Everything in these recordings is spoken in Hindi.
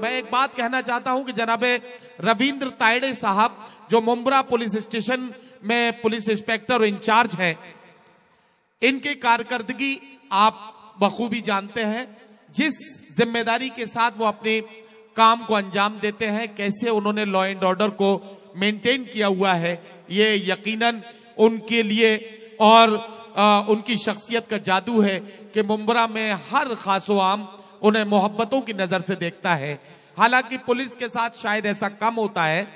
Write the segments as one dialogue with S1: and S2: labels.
S1: मैं एक बात कहना चाहता हूं कि जनाबे रविंद्र तायड़े साहब जो मुमरा पुलिस स्टेशन में पुलिस इंस्पेक्टर और इंचार्ज हैं इनकी कारकर्दगी आप बखूबी जानते हैं जिस जिम्मेदारी के साथ वो अपने काम को अंजाम देते हैं कैसे उन्होंने लॉ एंड ऑर्डर को मेंटेन किया हुआ है ये यकीनन उनके लिए और आ, उनकी शख्सियत का जादू है कि मुम्बरा में हर खासो आम उन्हें मोहब्बतों की नज़र से देखता है हालांकि पुलिस के साथ शायद ऐसा कम होता है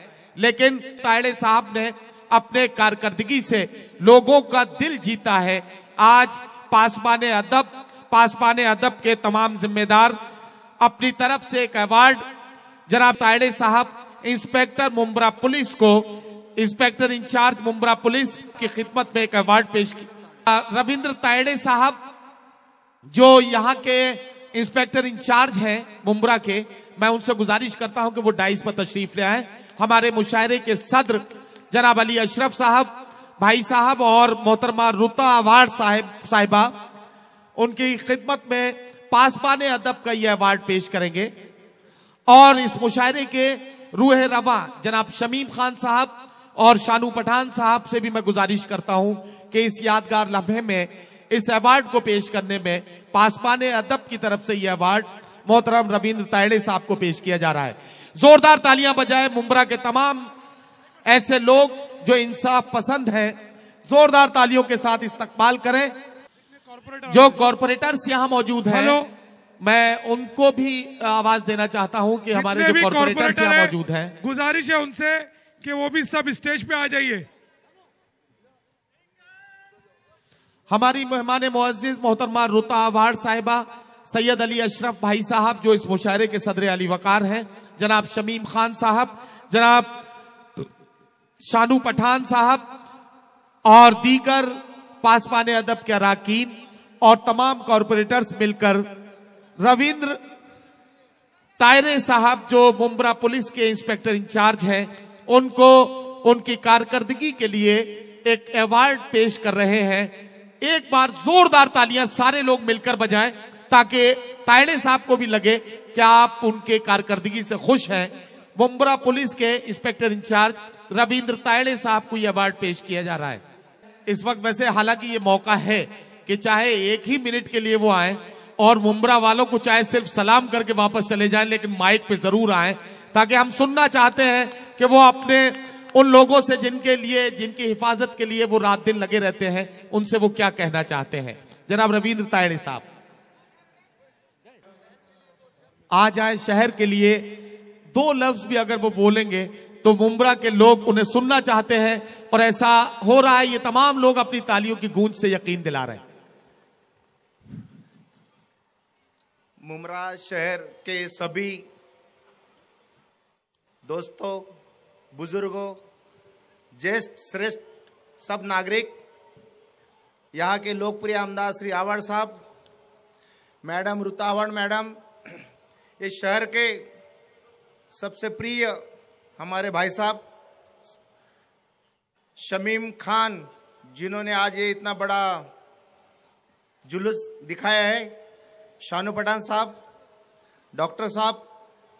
S1: लेकिन तायड़े साहब ने अपने कारकर्दगी से लोगों का दिल जीता है आज पासबान अदब पासबान अदब के तमाम जिम्मेदार अपनी तरफ से एक अवार्ड जनाब तायड़े साहब इंस्पेक्टर मुम्बरा पुलिस को इंस्पेक्टर इंचार्ज मुम्बरा पुलिस की खिदमत में एक अवार्ड पेश किया रविंद्र तायड़े साहब जो यहाँ के इंस्पेक्टर इंचार्ज हैं मुंबरा के मैं उनसे गुजारिश करता हूँ कि वो डाइस पर तशरीफ ले आए हमारे मुशायरे के सदर जनाब अली अशरफ साहब भाई साहब और मोहतरमा रुता अवार्ड साहेब साहिबा उनकी खिदमत में पासबान अदब का ये अवार्ड पेश करेंगे और इस मुशायरे के रूह रवा जनाब शमीम खान साहब और शानू पठान साहब से भी मैं गुजारिश करता हूं कि इस यादगार लम्हे में इस अवार्ड को पेश करने में पासपान अदब की तरफ से यह अवार्ड मोहतरम रविंद्र तायड़े साहब को पेश किया जा रहा है जोरदार तालियां बजाए मुमरा के तमाम ऐसे लोग जो इंसाफ पसंद हैं जोरदार तालियों के साथ इस्तकबाल करें जो कॉरपोरेटर्स यहाँ मौजूद हैं मैं उनको भी आवाज देना चाहता हूं कि हमारे जो कॉरपोरेटर्स यहाँ मौजूद हैं गुजारिश है उनसे कि वो भी सब स्टेज पे आ जाइए हमारी मेहमान मोजिज मोहतरमा रुता अवार्ड साहिबा सैयद अली अशरफ भाई साहब जो इस मुशायरे के सदर अली वकार हैं जनाब शमीम खान साहब जनाब शानू पठान साहब और दीगर पासपान अदब के अरकान और तमाम कॉरपोरेटर्स मिलकर रविंद्र तायरे साहब जो मुम्बरा पुलिस के इंस्पेक्टर इंचार्ज हैं उनको उनकी कारकर्दगी के लिए एक अवार्ड पेश कर रहे हैं एक बार जोरदार तालियां सारे लोग मिलकर बजाएं ताकि तायड़े साहब को भी लगे कि आप उनके कारकर्दगी से खुश हैं वम्बरा पुलिस के इंस्पेक्टर इंचार्ज रविंद्र तायड़े साहब को यह अवार्ड पेश किया जा रहा है इस वक्त वैसे हालांकि ये मौका है कि चाहे एक ही मिनट के लिए वो आए और मुमरा वालों को चाहे सिर्फ सलाम करके वापस चले जाएं लेकिन माइक पे जरूर आए ताकि हम सुनना चाहते हैं कि वो अपने उन लोगों से जिनके लिए जिनकी हिफाजत के लिए वो रात दिन लगे रहते हैं उनसे वो क्या कहना चाहते हैं जनाब रविंद्र तायड़ी साहब आ जाए शहर के लिए दो लफ्ज भी अगर वो बोलेंगे तो मुमरा के लोग उन्हें सुनना चाहते हैं और ऐसा हो रहा है ये तमाम लोग अपनी तालियों की गूंज से यकीन दिला रहे हैं
S2: मुमरा शहर के सभी दोस्तों बुजुर्गों ज्येष्ठ श्रेष्ठ सब नागरिक यहाँ के लोकप्रिय आमदार श्री आवर साहब मैडम रुतावण मैडम इस शहर के सबसे प्रिय हमारे भाई साहब शमीम खान जिन्होंने आज ये इतना बड़ा जुलूस दिखाया है शानू पठान साहब डॉक्टर साहब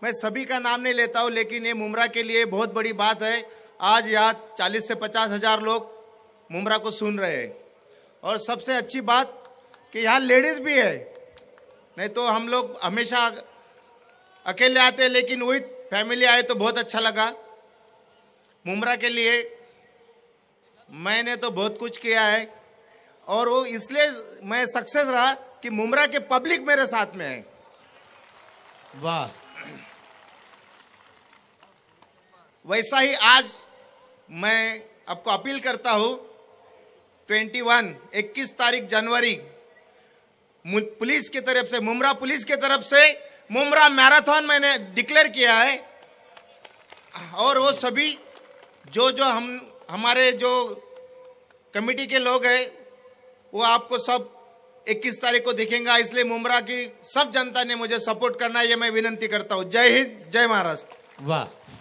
S2: मैं सभी का नाम नहीं लेता हूँ लेकिन ये मुमरा के लिए बहुत बड़ी बात है आज यहाँ चालीस से पचास हजार लोग मुमरा को सुन रहे हैं और सबसे अच्छी बात कि यहाँ लेडीज भी है नहीं तो हम लोग हमेशा अकेले आते हैं लेकिन वही फैमिली आए तो बहुत अच्छा लगा मुमरा के लिए मैंने तो बहुत कुछ किया है और वो इसलिए मैं सक्सेस रहा कि मुमरा के पब्लिक मेरे साथ में है वाह वैसा ही आज मैं आपको अपील करता ट्वेंटी 21 21 तारीख जनवरी पुलिस की तरफ से मुमरा पुलिस की तरफ से मुमरा मैराथन मैंने डिक्लेयर किया है और वो सभी जो जो हम हमारे जो कमेटी के लोग हैं वो आपको सब 21 तारीख को दिखेंगे इसलिए मुमरा की सब जनता ने मुझे सपोर्ट करना है ये मैं विनंती करता हूँ जय हिंद जय महाराष्ट्र
S1: वाह